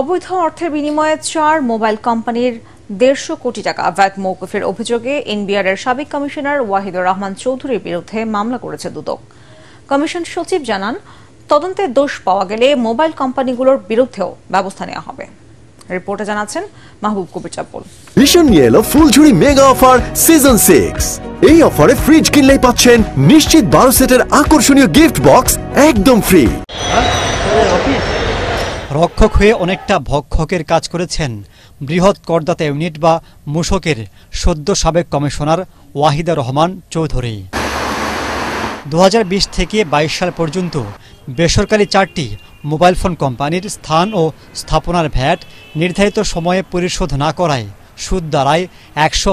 অবৈধ অর্থের বিনিময়ে চার মোবাইল কোম্পানির দেড়শো কোটি টাকা ভ্যাট মৌকুফের অভিযোগে এনবিআর এর সাবেক কমিশনার ওয়াহিদুর রহমান চৌধুরীর বিরুদ্ধে মামলা করেছে দুদক কমিশন সচিব জানান তদন্তে দোষ পাওয়া গেলে মোবাইল কোম্পানিগুলোর বিরুদ্ধেও ব্যবস্থা নেওয়া হবে রিপোর্টে জানাচ্ছেন মাহবুব কবির চাপল ভীষণ নিয়ে এলো ফুলঝুরি মেগা অফার সিজন সিক্স এই অফারে ফ্রিজ কিনলেই পাচ্ছেন নিশ্চিত বারো সেটের আকর্ষণীয় গিফট বক্স একদম ফ্রি হ্যাঁ? রক্ষক হয়ে অনেকটা ভক্ষকের কাজ করেছেন বৃহৎ করদাতা ইউনিট বা মুশকের সদ্য সাবেক কমিশনার ওয়াহিদা রহমান চৌধুরী দু থেকে ২২ সাল পর্যন্ত বেসরকারি চারটি মোবাইল ফোন কোম্পানির স্থান ও স্থাপনার ভ্যাট নির্ধারিত সময়ে পরিশোধ না করায় সুদ দাঁড়ায় একশো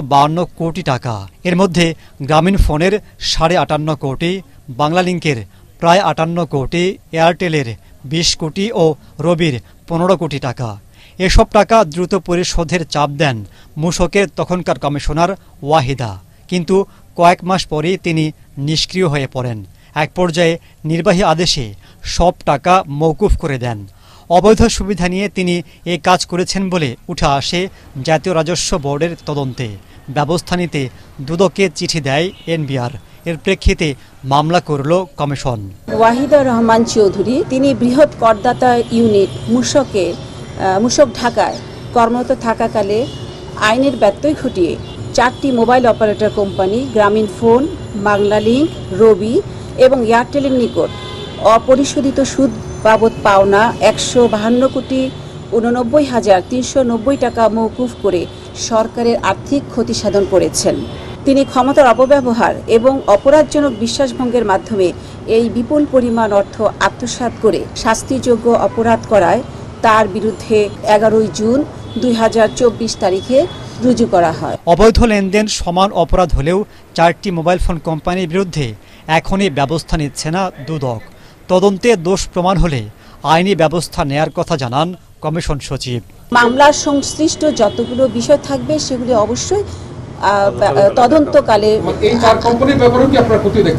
কোটি টাকা এর মধ্যে গ্রামীণ ফোনের সাড়ে আটান্ন কোটি বাংলালিংকের প্রায় আটান্ন কোটি এয়ারটেলের বিশ কোটি ও রবির পনেরো কোটি টাকা এসব টাকা দ্রুত পরিশোধের চাপ দেন মুশকের তখনকার কমিশনার ওয়াহিদা কিন্তু কয়েক মাস পরেই তিনি নিষ্ক্রিয় হয়ে পড়েন এক পর্যায়ে নির্বাহী আদেশে সব টাকা মৌকুফ করে দেন অবৈধ সুবিধা নিয়ে তিনি এ কাজ করেছেন বলে উঠে আসে জাতীয় রাজস্ব বোর্ডের তদন্তে ব্যবস্থা নিতে দুদকে চিঠি দেয় এনবিআর এর প্রেক্ষিতে মামলা করল কমিশন ওয়াহিদা রহমান চৌধুরী তিনি বৃহৎ করদাতা ইউনিট মুশকে মুশক ঢাকায় কর্মরত থাকাকালে আইনের ব্যত্যয় ঘটিয়ে চারটি mobile operator company Grameenphone Banglalink Robi এবং এয়ারটেলের নিকট অপরিশোধিত সুদ বাবদ পাওনা একশো বাহান্ন কোটি উননব্বই হাজার তিনশো নব্বই টাকা মৌকুফ করে সরকারের আর্থিক ক্ষতি সাধন করেছেন তিনি ক্ষমতার অপব্যবহার এবং অপরাধজনক বিশ্বাসভঙ্গের মাধ্যমে এই বিপুল পরিমাণ অর্থ আত্মসাত করে শাস্তিযোগ্য অপরাধ করায় তার বিরুদ্ধে এগারোই জুন দুই তারিখে রুজু করা হয় অবৈধ লেনদেন সমান অপরাধ হলেও চারটি মোবাইল ফোন কোম্পানির বিরুদ্ধে এখনই ব্যবস্থা নিচ্ছে না দুদক তদন্তে দোষ প্রমাণ হলে আইনি ব্যবস্থা নেয়ার কথা জানান কমিশন সচিব মামলার সংশ্লিষ্ট যতগুলো বিষয় থাকবে সেগুলি অবশ্যই তদন্তকালে মানে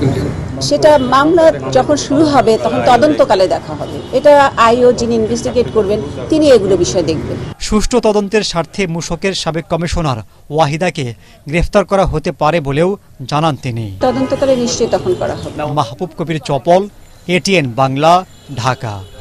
সেটা মামলা যখন শুরু হবে তখন তদন্তকালে দেখা হবে এটা আইও যিনি ইনভেস্টিগেট করবেন তিনি এগুলো বিষয়ে দেখবেন সুষ্ঠু তদন্তের স্বার্থে মুশকের সাবেক কমিশনার ওয়াহিদাকে গ্রেফতার করা হতে পারে বলেও জানান তিনি তদন্তকালে নিশ্চয়ই তখন করা হবে মাহবুব কবির চপল এটিএন বাংলা ঢাকা